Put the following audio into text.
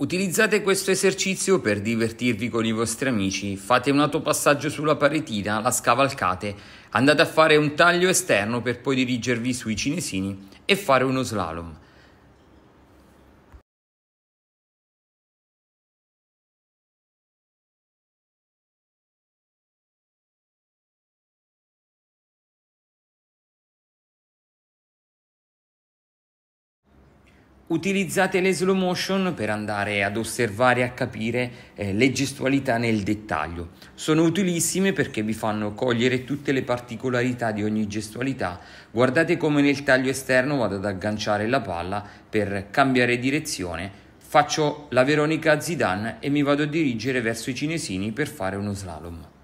Utilizzate questo esercizio per divertirvi con i vostri amici, fate un autopassaggio sulla paretina, la scavalcate, andate a fare un taglio esterno per poi dirigervi sui cinesini e fare uno slalom. Utilizzate le slow motion per andare ad osservare e a capire eh, le gestualità nel dettaglio. Sono utilissime perché vi fanno cogliere tutte le particolarità di ogni gestualità. Guardate come nel taglio esterno vado ad agganciare la palla per cambiare direzione. Faccio la Veronica Zidane e mi vado a dirigere verso i cinesini per fare uno slalom.